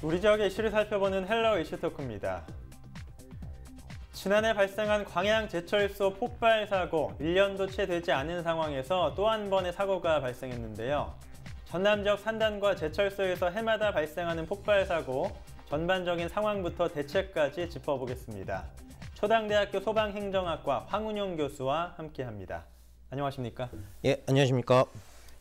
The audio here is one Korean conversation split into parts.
우리 지역의 이슈를 살펴보는 헬로 이슈 토크입니다. 지난해 발생한 광양 제철소 폭발 사고 1년도 채 되지 않은 상황에서 또 한 번의 사고가 발생했는데요. 전남 지역 산단과 제철소에서 해마다 발생하는 폭발 사고, 전반적인 상황부터 대책까지 짚어보겠습니다. 초당대학교 소방행정학과 황운영 교수와 함께합니다. 안녕하십니까? 예, 안녕하십니까?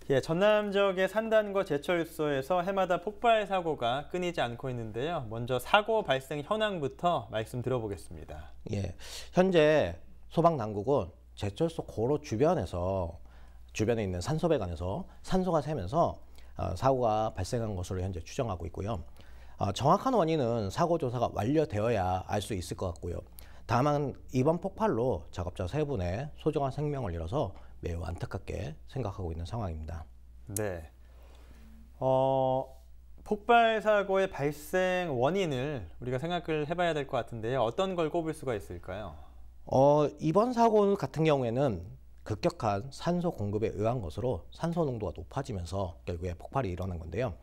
예, 전남 지역의 산단과 제철소에서 해마다 폭발 사고가 끊이지 않고 있는데요. 먼저 사고 발생 현황부터 말씀 들어보겠습니다. 예, 현재 소방당국은 제철소 고로 주변에서 주변에 있는 산소배관에서 산소가 새면서 어, 사고가 발생한 것으로 현재 추정하고 있고요. 어, 정확한 원인은 사고 조사가 완료되어야 알 수 있을 것 같고요. 다만 이번 폭발로 작업자 세 분의 소중한 생명을 잃어서 매우 안타깝게 생각하고 있는 상황입니다. 네. 어, 폭발 사고의 발생 원인을 우리가 생각을 해봐야 될 것 같은데요. 어떤 걸 꼽을 수가 있을까요? 어, 이번 사고 같은 경우에는 급격한 산소 공급에 의한 것으로 산소 농도가 높아지면서 결국에 폭발이 일어난 건데요.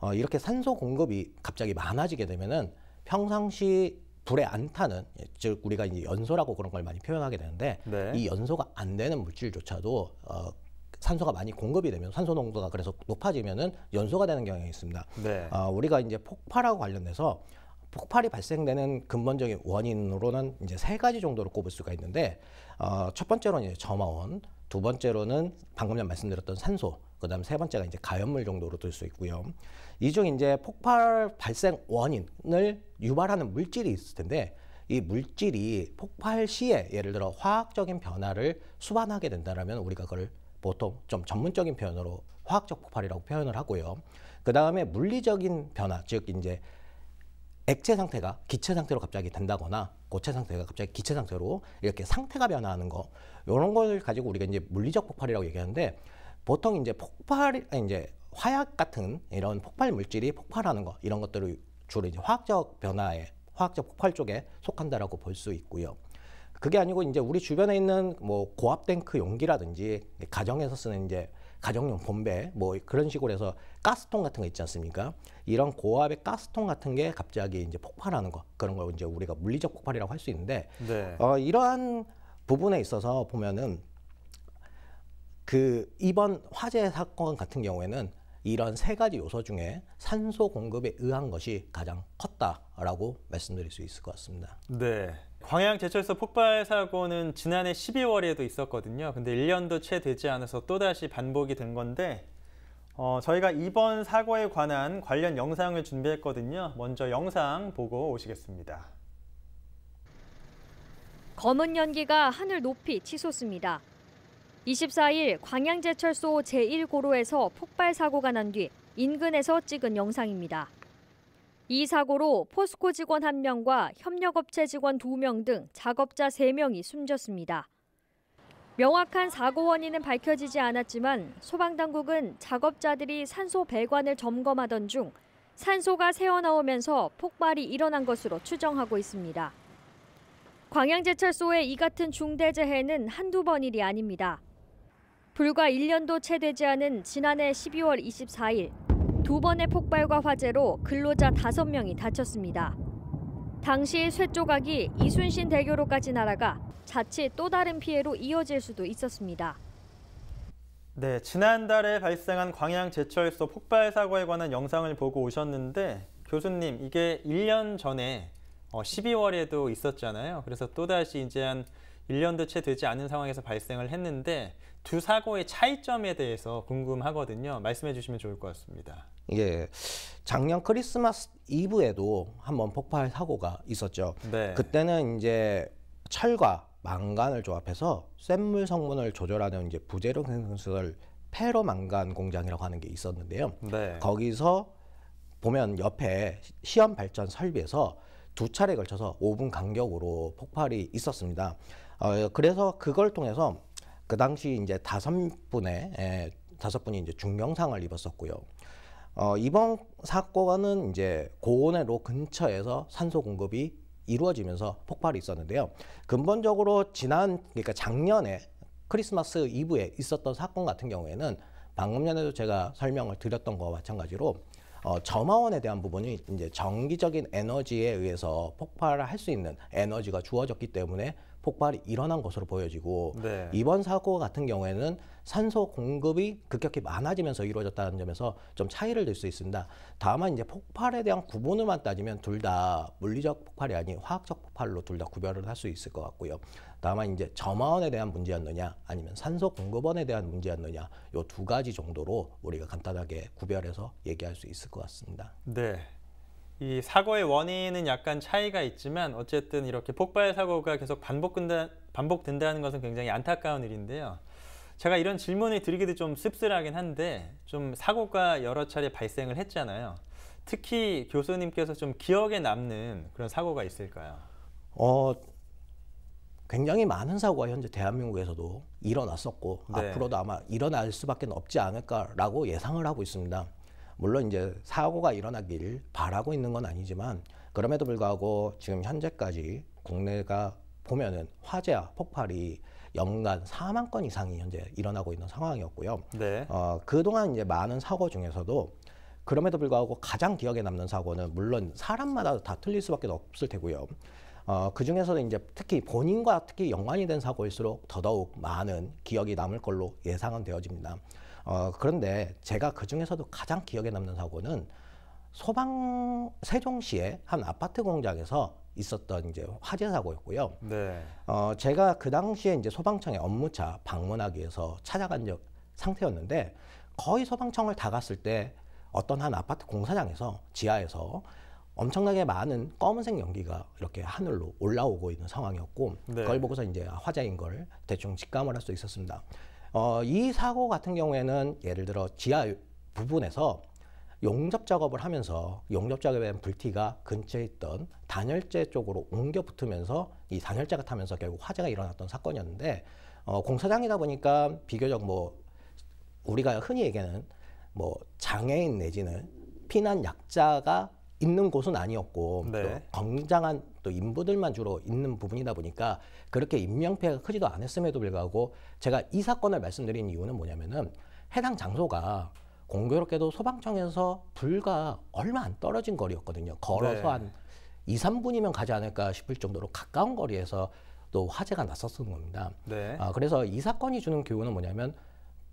어, 이렇게 산소 공급이 갑자기 많아지게 되면 평상시 불에 안 타는 예, 즉 우리가 이제 연소라고 그런 걸 많이 표현하게 되는데 네. 이 연소가 안 되는 물질조차도 어, 산소가 많이 공급이 되면 산소 농도가 그래서 높아지면은 연소가 되는 경향이 있습니다. 네. 어, 우리가 이제 폭발하고 관련돼서 폭발이 발생되는 근본적인 원인으로는 이제 세 가지 정도로 꼽을 수가 있는데 어, 첫 번째로는 이제 점화원, 두 번째로는 방금 전 말씀드렸던 산소, 그다음 세 번째가 이제 가연물 정도로 들 수 있고요. 이 중 이제 폭발 발생 원인을 유발하는 물질이 있을 텐데 이 물질이 폭발 시에 예를 들어 화학적인 변화를 수반하게 된다라면 우리가 그걸 보통 좀 전문적인 표현으로 화학적 폭발이라고 표현을 하고요. 그 다음에 물리적인 변화, 즉 이제 액체 상태가 기체 상태로 갑자기 된다거나 고체 상태가 갑자기 기체 상태로 이렇게 상태가 변화하는 거 이런 걸 가지고 우리가 이제 물리적 폭발이라고 얘기하는데 보통 이제 폭발 이제 화약 같은 이런 폭발 물질이 폭발하는 거 이런 것들을 주로 이제 화학적 변화에 화학적 폭발 쪽에 속한다라고 볼 수 있고요. 그게 아니고 이제 우리 주변에 있는 뭐 고압 탱크 용기라든지 가정에서 쓰는 이제 가정용 본배 뭐 그런 식으로 해서 가스통 같은 거 있지 않습니까? 이런 고압의 가스통 같은 게 갑자기 이제 폭발하는 거 그런 걸 이제 우리가 물리적 폭발이라고 할 수 있는데 네. 어, 이러한 부분에 있어서 보면은 그 이번 화재 사건 같은 경우에는 이런 세 가지 요소 중에 산소 공급에 의한 것이 가장 컸다라고 말씀드릴 수 있을 것 같습니다. 네. 광양 제철소 폭발 사고는 지난해 12월에도 있었거든요. 근데 1년도 채 되지 않아서 또다시 반복이 된 건데 어, 저희가 이번 사고에 관한 관련 영상을 준비했거든요. 먼저 영상 보고 오시겠습니다. 검은 연기가 하늘 높이 치솟습니다. 24일 광양제철소 제1고로에서 폭발 사고가 난 뒤 인근에서 찍은 영상입니다. 이 사고로 포스코 직원 1명과 협력업체 직원 2명 등 작업자 3명이 숨졌습니다. 명확한 사고 원인은 밝혀지지 않았지만 소방당국은 작업자들이 산소 배관을 점검하던 중 산소가 새어나오면서 폭발이 일어난 것으로 추정하고 있습니다. 광양제철소의 이 같은 중대재해는 한두 번 일이 아닙니다. 불과 1년도 채 되지 않은 지난해 12월 24일 두 번의 폭발과 화재로 근로자 5명이 다쳤습니다. 당시 쇠조각이 이순신 대교로까지 날아가 자칫 또 다른 피해로 이어질 수도 있었습니다. 네, 지난달에 발생한 광양 제철소 폭발 사고에 관한 영상을 보고 오셨는데 교수님, 이게 1년 전에 12월에도 어, 있었잖아요. 그래서 또다시 이제 한 1년도 채 되지 않은 상황에서 발생을 했는데 두 사고의 차이점에 대해서 궁금하거든요. 말씀해 주시면 좋을 것 같습니다. 예. 작년 크리스마스 이브에도 한번 폭발 사고가 있었죠. 네. 그때는 이제 철과 망간을 조합해서 쇳물 성분을 조절하는 이제 부재료 생성수를 페로망간 공장이라고 하는 게 있었는데요. 네. 거기서 보면 옆에 시험 발전 설비에서 두 차례 걸쳐서 5분 간격으로 폭발이 있었습니다. 어, 그래서 그걸 통해서 그 당시 이제 다섯 분의 에, 예, 다섯 분이 이제 중경상을 입었었고요. 어, 이번 사건은 이제 고온의 로 근처에서 산소 공급이 이루어지면서 폭발이 있었는데요. 근본적으로 지난 그러니까 작년에 크리스마스 이브에 있었던 사건 같은 경우에는 방금 전에도 제가 설명을 드렸던 거와 마찬가지로 어, 점화원에 대한 부분이 이제 정기적인 에너지에 의해서 폭발을 할 수 있는 에너지가 주어졌기 때문에 폭발이 일어난 것으로 보여지고 네. 이번 사고 같은 경우에는 산소 공급이 급격히 많아지면서 이루어졌다는 점에서 좀 차이를 낼 수 있습니다. 다만 이제 폭발에 대한 구분을만 따지면 둘 다 물리적 폭발이 아닌 화학적 폭발로 둘 다 구별을 할 수 있을 것 같고요. 다만 이제 점화원에 대한 문제였느냐 아니면 산소 공급원에 대한 문제였느냐 이 두 가지 정도로 우리가 간단하게 구별해서 얘기할 수 있을 것 같습니다. 네. 이 사고의 원인은 약간 차이가 있지만 어쨌든 이렇게 폭발 사고가 계속 반복된다, 반복된다는 것은 굉장히 안타까운 일인데요. 제가 이런 질문을 드리기도 좀 씁쓸하긴 한데 좀 사고가 여러 차례 발생을 했잖아요. 특히 교수님께서 좀 기억에 남는 그런 사고가 있을까요? 어, 굉장히 많은 사고가 현재 대한민국에서도 일어났었고 네. 앞으로도 아마 일어날 수밖에 없지 않을까라고 예상을 하고 있습니다. 물론 이제 사고가 일어나길 바라고 있는 건 아니지만 그럼에도 불구하고 지금 현재까지 국내가 보면은 화재와 폭발이 연간 4만 건 이상이 현재 일어나고 있는 상황이었고요. 네. 어, 그동안 이제 많은 사고 중에서도 그럼에도 불구하고 가장 기억에 남는 사고는 물론 사람마다 다 틀릴 수밖에 없을 테고요. 어, 그 중에서도 이제 특히 본인과 특히 연관이 된 사고일수록 더더욱 많은 기억이 남을 걸로 예상은 되어집니다. 어, 그런데 제가 그 중에서도 가장 기억에 남는 사고는 소방 세종시의 한 아파트 공장에서 있었던 이제 화재 사고였고요. 네. 어, 제가 그 당시에 이제 소방청에 업무차 방문하기 위해서 찾아간 적, 상태였는데 거의 소방청을 다 갔을 때 어떤 한 아파트 공사장에서 지하에서 엄청나게 많은 검은색 연기가 이렇게 하늘로 올라오고 있는 상황이었고 네. 그걸 보고서 이제 화재인 걸 대충 직감을 할 수 있었습니다. 어, 이 사고 같은 경우에는 예를 들어 지하 부분에서 용접 작업을 하면서 용접 작업에 불티가 근처에 있던 단열재 쪽으로 옮겨 붙으면서 이 단열재가 타면서 결국 화재가 일어났던 사건이었는데 어, 공사장이다 보니까 비교적 뭐 우리가 흔히 얘기하는 뭐 장애인 내지는 피난 약자가 있는 곳은 아니었고 네. 또 건장한 또 인부들만 주로 있는 부분이다 보니까 그렇게 인명피해가 크지도 않았음에도 불구하고 제가 이 사건을 말씀드린 이유는 뭐냐면은 해당 장소가 공교롭게도 소방청에서 불과 얼마 안 떨어진 거리였거든요. 걸어서 네. 한 2, 3분이면 가지 않을까 싶을 정도로 가까운 거리에서 또 화재가 났었던 겁니다. 네. 아, 그래서 이 사건이 주는 교훈은 뭐냐면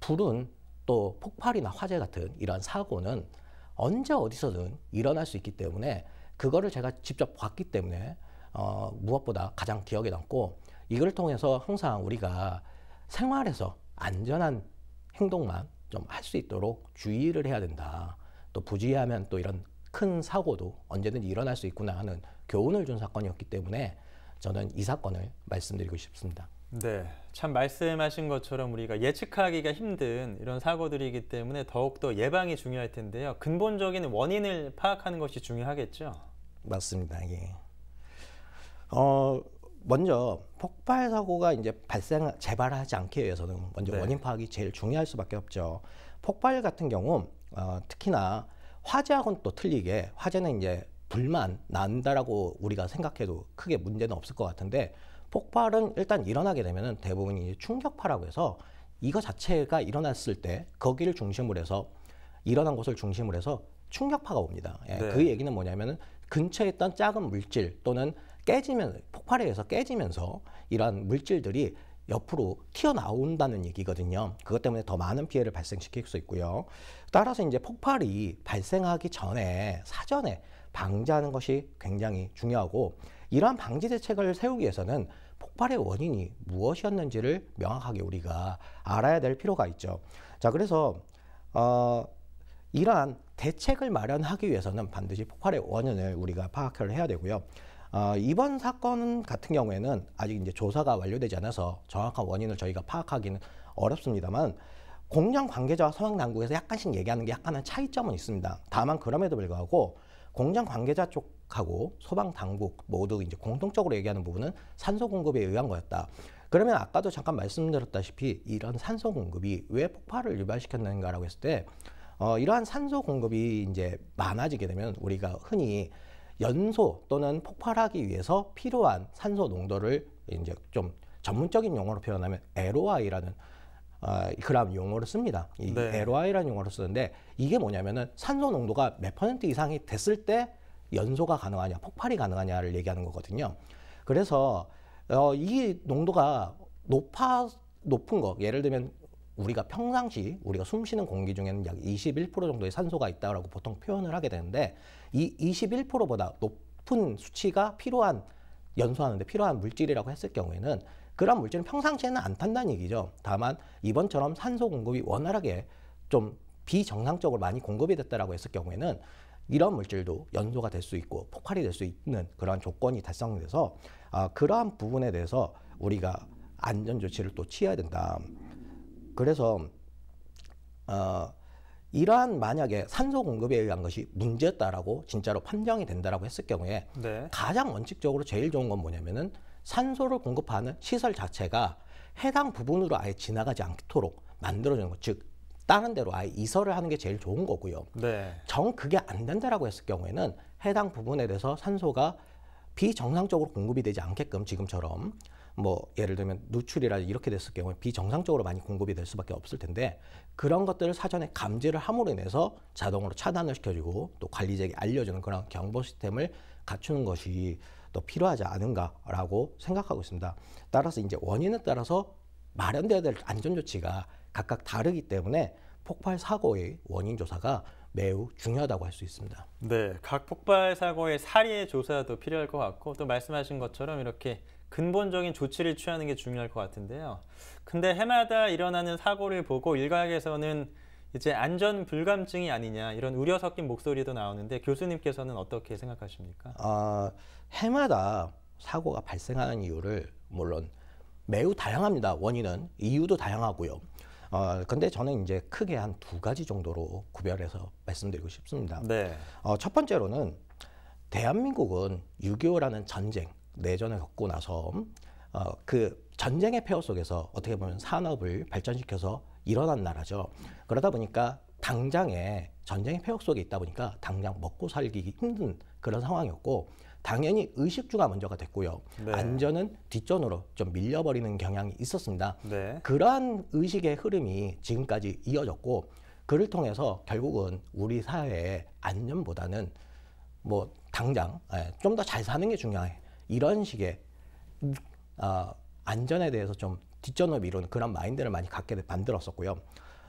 불은 또 폭발이나 화재 같은 이러한 사고는 언제 어디서든 일어날 수 있기 때문에 그거를 제가 직접 봤기 때문에 어, 무엇보다 가장 기억에 남고 이걸 통해서 항상 우리가 생활에서 안전한 행동만 좀 할 수 있도록 주의를 해야 된다. 또부지의하면또 이런 큰 사고도 언제든지 일어날 수 있구나 하는 교훈을 준 사건이었기 때문에 저는 이 사건을 말씀드리고 싶습니다. 네, 참 말씀하신 것처럼 우리가 예측하기가 힘든 이런 사고들이기 때문에 더욱더 예방이 중요할 텐데요. 근본적인 원인을 파악하는 것이 중요하겠죠. 맞습니다. 예. 어, 먼저 폭발 사고가 이제 발생 재발하지 않기 위해서는 먼저 네. 원인 파악이 제일 중요할 수밖에 없죠. 폭발 같은 경우 어, 특히나 화재하고는 또 틀리게 화재는 이제 불만 난다라고 우리가 생각해도 크게 문제는 없을 것 같은데 폭발은 일단 일어나게 되면 대부분 이 충격파라고 해서 이거 자체가 일어났을 때 거기를 중심으로 해서 일어난 곳을 중심으로 해서 충격파가 옵니다. 예, 네. 그 얘기는 뭐냐면 근처에 있던 작은 물질 또는 깨지면 폭발에 의해서 깨지면서 이러한 물질들이 옆으로 튀어나온다는 얘기거든요. 그것 때문에 더 많은 피해를 발생시킬 수 있고요. 따라서 이제 폭발이 발생하기 전에 사전에 방지하는 것이 굉장히 중요하고 이러한 방지 대책을 세우기 위해서는 폭발의 원인이 무엇이었는지를 명확하게 우리가 알아야 될 필요가 있죠. 자, 그래서 어, 이러한 대책을 마련하기 위해서는 반드시 폭발의 원인을 우리가 파악을 해야 되고요. 어, 이번 사건 같은 경우에는 아직 이제 조사가 완료되지 않아서 정확한 원인을 저희가 파악하기는 어렵습니다만 공장 관계자와 서양 당국에서 약간씩 얘기하는 게 약간은 차이점은 있습니다. 다만 그럼에도 불구하고 공장 관계자 쪽 하고 소방 당국 모두 이제 공통적으로 얘기하는 부분은 산소 공급에 의한 거였다. 그러면 아까도 잠깐 말씀드렸다시피 이런 산소 공급이 왜 폭발을 유발시켰는가라고 했을 때 어, 이러한 산소 공급이 이제 많아지게 되면 우리가 흔히 연소 또는 폭발하기 위해서 필요한 산소 농도를 이제 좀 전문적인 용어로 표현하면 LOI라는 어, 그람 용어를 씁니다. 이 네. LOI라는 용어를 쓰는데 이게 뭐냐면은 산소 농도가 몇 퍼센트 이상이 됐을 때 연소가 가능하냐, 폭발이 가능하냐를 얘기하는 거거든요. 그래서 어, 이 농도가 높아 높은 거 예를 들면 우리가 평상시 우리가 숨 쉬는 공기 중에는 약 21% 정도의 산소가 있다라고 보통 표현을 하게 되는데 이 21%보다 높은 수치가 필요한 연소하는데 필요한 물질이라고 했을 경우에는 그런 물질은 평상시에는 안 탄다는 얘기죠. 다만 이번처럼 산소 공급이 원활하게 좀 비정상적으로 많이 공급이 됐다라고 했을 경우에는 이러한 물질도 연소가 될 수 있고 폭발이 될 수 있는 그러한 조건이 달성돼서 아, 그러한 부분에 대해서 우리가 안전 조치를 또 취해야 된다. 그래서 어, 이러한 만약에 산소 공급에 의한 것이 문제였다라고 진짜로 판정이 된다라고 했을 경우에 네. 가장 원칙적으로 제일 좋은 건 뭐냐면은 산소를 공급하는 시설 자체가 해당 부분으로 아예 지나가지 않도록 만들어주는 것, 즉 다른 데로 아예 이설을 하는 게 제일 좋은 거고요. 네. 정 그게 안 된다라고 했을 경우에는 해당 부분에 대해서 산소가 비정상적으로 공급이 되지 않게끔 지금처럼 뭐 예를 들면 누출이라 이렇게 됐을 경우에 비정상적으로 많이 공급이 될 수밖에 없을 텐데 그런 것들을 사전에 감지를 함으로 인해서 자동으로 차단을 시켜주고 또 관리자에게 알려주는 그런 경보 시스템을 갖추는 것이 또 필요하지 않은가라고 생각하고 있습니다. 따라서 이제 원인에 따라서 마련되어야될 안전 조치가 각각 다르기 때문에 폭발 사고의 원인 조사가 매우 중요하다고 할 수 있습니다. 네, 각 폭발 사고의 사례 조사도 필요할 것 같고 또 말씀하신 것처럼 이렇게 근본적인 조치를 취하는 게 중요할 것 같은데요. 근데 해마다 일어나는 사고를 보고 일각에서는 이제 안전 불감증이 아니냐 이런 우려 섞인 목소리도 나오는데 교수님께서는 어떻게 생각하십니까? 아, 해마다 사고가 발생하는 이유를 물론 매우 다양합니다. 원인은 이유도 다양하고요. 어, 근데 저는 이제 크게 한 두 가지 정도로 구별해서 말씀드리고 싶습니다. 네. 어, 첫 번째로는 대한민국은 6.25라는 전쟁, 내전을 겪고 나서 어, 그 전쟁의 폐허 속에서 어떻게 보면 산업을 발전시켜서 일어난 나라죠. 그러다 보니까 당장에 전쟁의 폐허 속에 있다 보니까 당장 먹고 살기 힘든 그런 상황이었고 당연히 의식주가 먼저가 됐고요. 네. 안전은 뒷전으로 좀 밀려버리는 경향이 있었습니다. 네. 그러한 의식의 흐름이 지금까지 이어졌고 그를 통해서 결국은 우리 사회의 안전보다는 뭐 당장 예, 좀더 잘 사는 게 중요해 이런 식의 어, 안전에 대해서 좀 뒷전으로 미루는 그런 마인드를 많이 갖게 만들었었고요.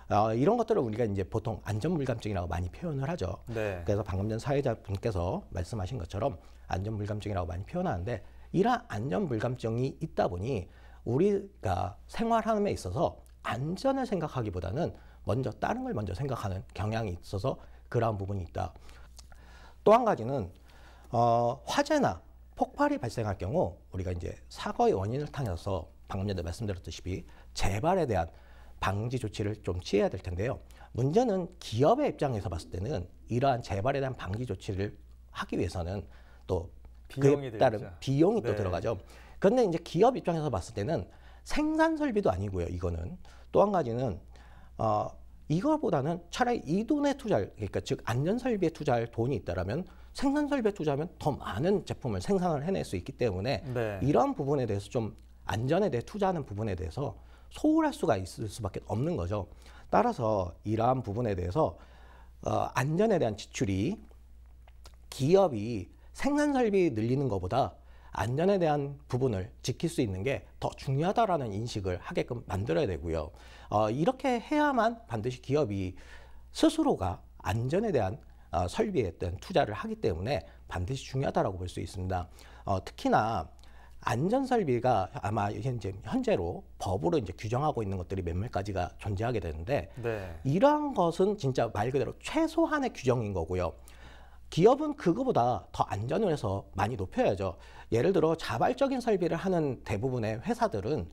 어, 이런 것들을 우리가 이제 보통 안전물감증이라고 많이 표현을 하죠. 네. 그래서 방금 전 사회자분께서 말씀하신 것처럼 안전물감증이라고 많이 표현하는데 이러한 안전물감증이 있다 보니 우리가 생활하는 데 있어서 안전을 생각하기보다는 먼저 다른 걸 먼저 생각하는 경향이 있어서 그러한 부분이 있다. 또 한 가지는 어, 화재나 폭발이 발생할 경우 우리가 이제 사고의 원인을 통해서 방금 전에 말씀드렸듯이 재발에 대한 방지 조치를 좀 취해야 될 텐데요. 문제는 기업의 입장에서 봤을 때는 이러한 재발에 대한 방지 조치를 하기 위해서는 또 그 비용이 그에 따른 되죠. 비용이 네. 또 들어가죠. 그런데 이제 기업 입장에서 봤을 때는 생산 설비도 아니고요. 이거는 또 한 가지는 어, 이거보다는 차라리 이 돈에 투자 그러니까 즉 안전 설비에 투자할 돈이 있다라면 생산 설비에 투자하면 더 많은 제품을 생산을 해낼 수 있기 때문에 네. 이런 부분에 대해서 좀 안전에 대해 투자하는 부분에 대해서 소홀할 수가 있을 수밖에 없는 거죠. 따라서 이러한 부분에 대해서 어, 안전에 대한 지출이 기업이 생산 설비 늘리는 것보다 안전에 대한 부분을 지킬 수 있는 게 더 중요하다라는 인식을 하게끔 만들어야 되고요. 어, 이렇게 해야만 반드시 기업이 스스로가 안전에 대한 어, 설비에 대한 투자를 하기 때문에 반드시 중요하다고볼 수 있습니다. 어, 특히나 안전설비가 아마 현재 현재로 법으로 이제 규정하고 있는 것들이 몇몇 가지가 존재하게 되는데 네. 이러한 것은 진짜 말 그대로 최소한의 규정인 거고요. 기업은 그거보다 더 안전을 해서 많이 높여야죠. 예를 들어 자발적인 설비를 하는 대부분의 회사들은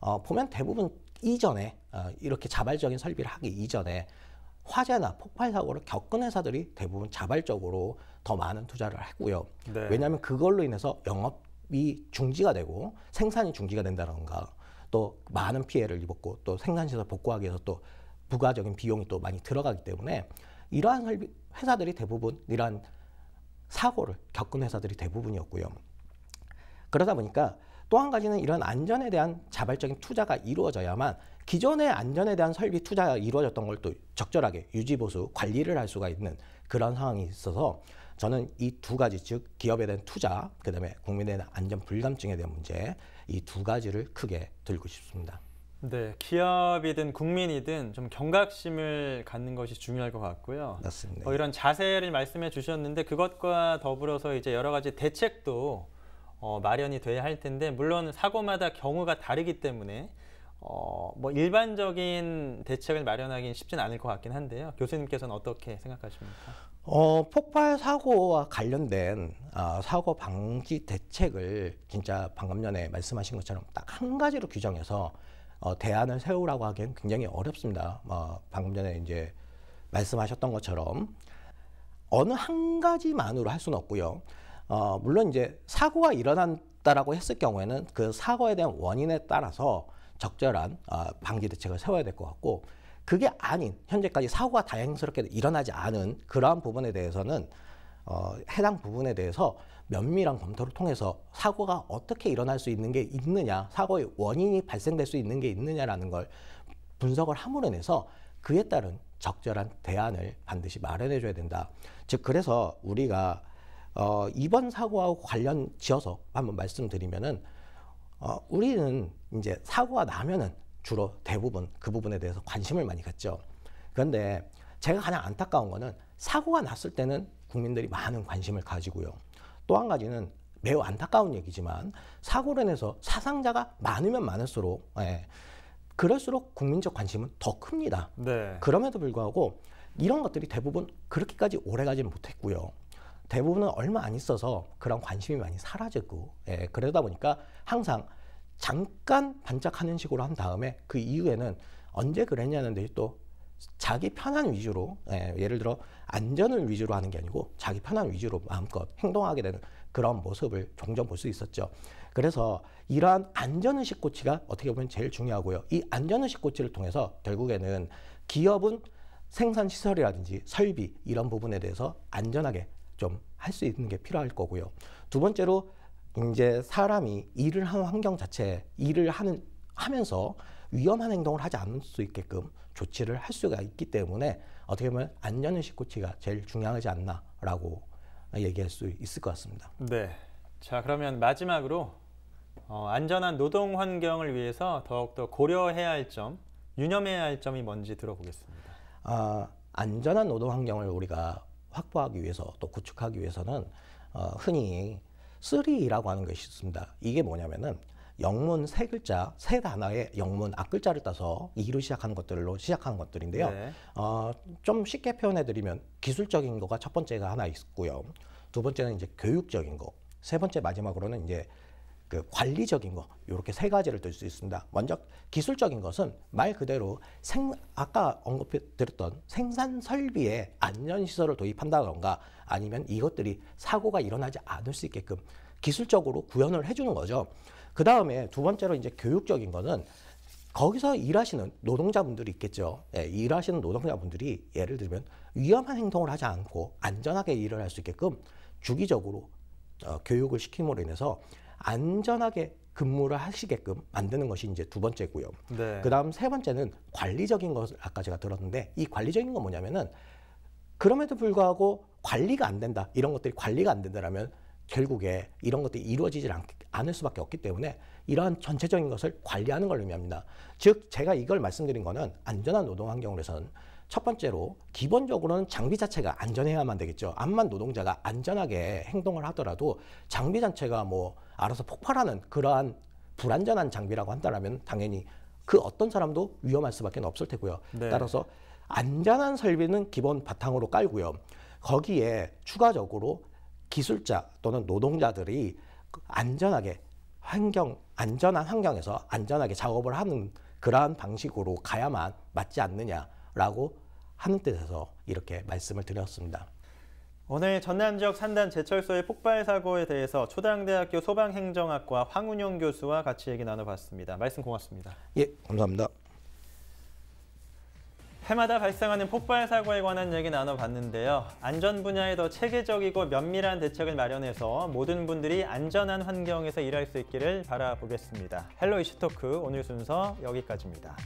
어, 보면 대부분 이전에 어, 이렇게 자발적인 설비를 하기 이전에 화재나 폭발 사고를 겪은 회사들이 대부분 자발적으로 더 많은 투자를 했고요. 네. 왜냐하면 그걸로 인해서 영업 수입이 중지가 되고 생산이 중지가 된다던가 또 많은 피해를 입었고 또 생산시설 복구하기 위해서 또 부가적인 비용이 또 많이 들어가기 때문에 이러한 회사들이 대부분 이러한 사고를 겪은 회사들이 대부분이었고요. 그러다 보니까 또 한 가지는 이런 안전에 대한 자발적인 투자가 이루어져야만 기존의 안전에 대한 설비 투자가 이루어졌던 걸 또 적절하게 유지보수 관리를 할 수가 있는 그런 상황이 있어서 저는 이 두 가지 즉 기업에 대한 투자 그다음에 국민에 대한 안전 불감증에 대한 문제 이 두 가지를 크게 들고 싶습니다. 네, 기업이든 국민이든 좀 경각심을 갖는 것이 중요할 것 같고요. 맞습니다. 어, 이런 자세를 말씀해 주셨는데 그것과 더불어서 이제 여러 가지 대책도 어, 마련이 돼야 할 텐데 물론 사고마다 경우가 다르기 때문에 어, 뭐 일반적인 대책을 마련하기는 쉽진 않을 것 같긴 한데요. 교수님께서는 어떻게 생각하십니까? 어, 폭발 사고와 관련된 어, 사고 방지 대책을 진짜 방금 전에 말씀하신 것처럼 딱 한 가지로 규정해서 어, 대안을 세우라고 하기엔 굉장히 어렵습니다. 어, 방금 전에 이제 말씀하셨던 것처럼 어느 한 가지만으로 할 수는 없고요. 어, 물론 이제 사고가 일어났다라고 했을 경우에는 그 사고에 대한 원인에 따라서 적절한 어, 방지 대책을 세워야 될 것 같고 그게 아닌 현재까지 사고가 다행스럽게 일어나지 않은 그러한 부분에 대해서는 어, 해당 부분에 대해서 면밀한 검토를 통해서 사고가 어떻게 일어날 수 있는 게 있느냐, 사고의 원인이 발생될 수 있는 게 있느냐라는 걸 분석을 함으로 인해서 그에 따른 적절한 대안을 반드시 마련해 줘야 된다. 즉 그래서 우리가 어, 이번 사고하고 관련 지어서 한번 말씀드리면은 어, 우리는 이제 사고가 나면은 주로 대부분 그 부분에 대해서 관심을 많이 갖죠. 그런데 제가 가장 안타까운 거는 사고가 났을 때는 국민들이 많은 관심을 가지고요. 또 한 가지는 매우 안타까운 얘기지만 사고로 인해서 사상자가 많으면 많을수록 예, 그럴수록 국민적 관심은 더 큽니다. 네. 그럼에도 불구하고 이런 것들이 대부분 그렇게까지 오래가지는 못했고요. 대부분은 얼마 안 있어서 그런 관심이 많이 사라졌고 예, 그러다 보니까 항상 잠깐 반짝하는 식으로 한 다음에 그 이후에는 언제 그랬냐는 데또 자기 편한 위주로 예, 를 들어 안전을 위주로 하는 게 아니고 자기 편한 위주로 마음껏 행동하게 되는 그런 모습을 종종 볼 수 있었죠. 그래서 이러한 안전의식 고치가 어떻게 보면 제일 중요하고요. 이 안전의식 고치를 통해서 결국에는 기업은 생산 시설이라든지 설비 이런 부분에 대해서 안전하게 좀 할 수 있는 게 필요할 거고요. 두 번째로 이제 사람이 일을 하는 환경 자체, 일을 하는 하면서 위험한 행동을 하지 않을 수 있게끔 조치를 할 수가 있기 때문에 어떻게 보면 안전의식 코치가 제일 중요하지 않나라고 얘기할 수 있을 것 같습니다. 네. 자, 그러면 마지막으로 어, 안전한 노동 환경을 위해서 더욱더 고려해야 할 점, 유념해야 할 점이 뭔지 들어보겠습니다. 아, 안전한 노동 환경을 우리가 확보하기 위해서 또 구축하기 위해서는 어, 흔히 쓰리라고 하는 것이 있습니다. 이게 뭐냐면은 영문 세 글자, 세 단어의 영문 앞글자를 따서 이로 시작하는 것들로 시작하는 것들인데요. 네. 어, 좀 쉽게 표현해드리면 기술적인 거가 첫 번째가 하나 있고요. 두 번째는 이제 교육적인 거. 세 번째 마지막으로는 이제 그 관리적인 거 이렇게 세 가지를 들 수 있습니다. 먼저 기술적인 것은 말 그대로 생, 아까 언급드렸던 해 생산 설비에 안전 시설을 도입한다던가 아니면 이것들이 사고가 일어나지 않을 수 있게끔 기술적으로 구현을 해주는 거죠. 그 다음에 두 번째로 이제 교육적인 거는 거기서 일하시는 노동자분들이 있겠죠. 예, 일하시는 노동자분들이 예를 들면 위험한 행동을 하지 않고 안전하게 일을 할 수 있게끔 주기적으로 어, 교육을 시킴으로 인해서 안전하게 근무를 하시게끔 만드는 것이 이제 두 번째고요. 네. 그다음 세 번째는 관리적인 것을 아까 제가 들었는데 이 관리적인 건 뭐냐면은 그럼에도 불구하고 관리가 안 된다 이런 것들이 관리가 안 된다라면 결국에 이런 것들이 이루어지질 않, 않을 수밖에 없기 때문에 이러한 전체적인 것을 관리하는 걸 의미합니다. 즉 제가 이걸 말씀드린 거는 안전한 노동 환경으로서는 첫 번째로 기본적으로는 장비 자체가 안전해야만 되겠죠. 암만 노동자가 안전하게 행동을 하더라도 장비 자체가 뭐 알아서 폭발하는 그러한 불안전한 장비라고 한다면 당연히 그 어떤 사람도 위험할 수밖에 없을 테고요. 네. 따라서 안전한 설비는 기본 바탕으로 깔고요. 거기에 추가적으로 기술자 또는 노동자들이 그 안전하게 환경 안전한 환경에서 안전하게 작업을 하는 그러한 방식으로 가야만 맞지 않느냐 라고 하는 뜻에서 이렇게 말씀을 드렸습니다. 오늘 전남 지역 산단 제철소의 폭발 사고에 대해서 초당대학교 소방행정학과 황운영 교수와 같이 얘기 나눠봤습니다. 말씀 고맙습니다. 예, 감사합니다. 해마다 발생하는 폭발 사고에 관한 얘기 나눠봤는데요. 안전 분야에 더 체계적이고 면밀한 대책을 마련해서 모든 분들이 안전한 환경에서 일할 수 있기를 바라보겠습니다. 헬로 이슈토크 오늘 순서 여기까지입니다.